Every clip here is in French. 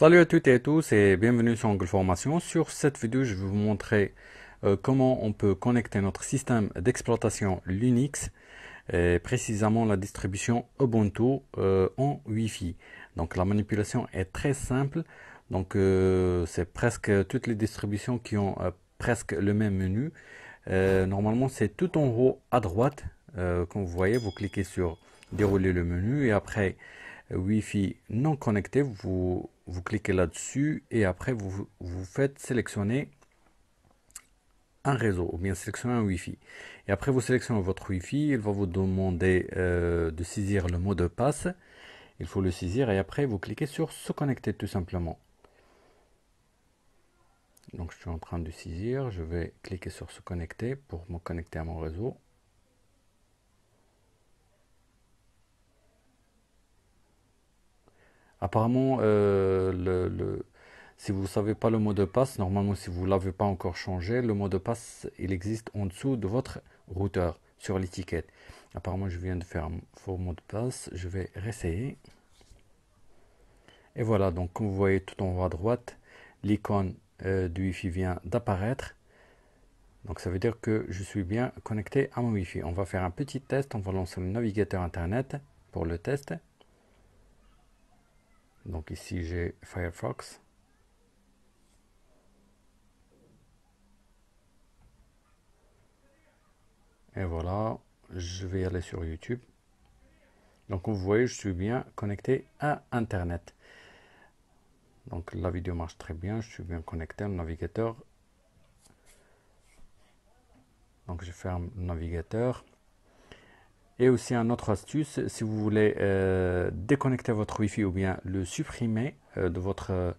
Salut à toutes et à tous et bienvenue sur Angle Formation. Sur cette vidéo, je vais vous montrer euh, comment on peut connecter notre système d'exploitation Linux et précisément la distribution Ubuntu euh, en Wi-Fi. Donc la manipulation est très simple. Donc euh, c'est presque toutes les distributions qui ont presque le même menu. normalement, c'est tout en haut à droite. comme vous voyez, vous cliquez sur dérouler le menu et après Wi-Fi non connecté, vous, vous cliquez là-dessus et après vous, vous faites sélectionner un réseau ou bien sélectionner un Wi-Fi. Et après vous sélectionnez votre Wi-Fi, il va vous demander euh, de saisir le mot de passe. Il faut le saisir et après vous cliquez sur se connecter tout simplement. Donc je suis en train de saisir, je vais cliquer sur se connecter pour me connecter à mon réseau. Apparemment, euh, si vous ne savez pas le mot de passe, normalement si vous ne l'avez pas encore changé, le mot de passe, il existe en dessous de votre routeur, sur l'étiquette. Apparemment, je viens de faire un faux mot de passe. Je vais réessayer. Et voilà, donc comme vous voyez tout en haut à droite, l'icône euh, du Wi-Fi vient d'apparaître. Donc ça veut dire que je suis bien connecté à mon Wi-Fi. On va faire un petit test. On va lancer le navigateur Internet pour le test. Donc ici, j'ai Firefox. Et voilà, je vais aller sur YouTube. Donc vous voyez, je suis bien connecté à Internet. Donc la vidéo marche très bien, je suis bien connecté au navigateur. Donc je ferme le navigateur. Et aussi un autre astuce, si vous voulez euh, déconnecter votre Wi-Fi ou bien le supprimer euh, de votre euh,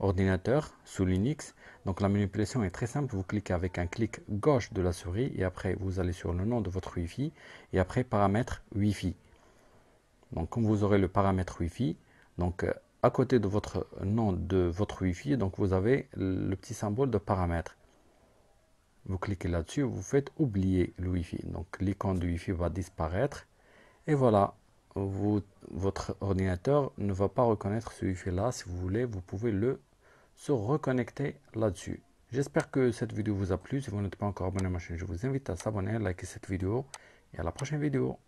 ordinateur sous Linux, donc la manipulation est très simple, vous cliquez avec un clic gauche de la souris et après vous allez sur le nom de votre Wi-Fi et après paramètres Wi-Fi. Donc quand vous aurez le paramètre Wi-Fi, donc à côté de votre nom de votre Wi-Fi, donc vous avez le petit symbole de paramètres. Vous cliquez là-dessus, vous faites oublier le Wi-Fi. Donc l'icône du Wi-Fi va disparaître. Et voilà, votre ordinateur ne va pas reconnaître ce Wi-Fi-là. Si vous voulez, vous pouvez le se reconnecter là-dessus. J'espère que cette vidéo vous a plu. Si vous n'êtes pas encore abonné à ma chaîne, je vous invite à s'abonner, à liker cette vidéo et à la prochaine vidéo.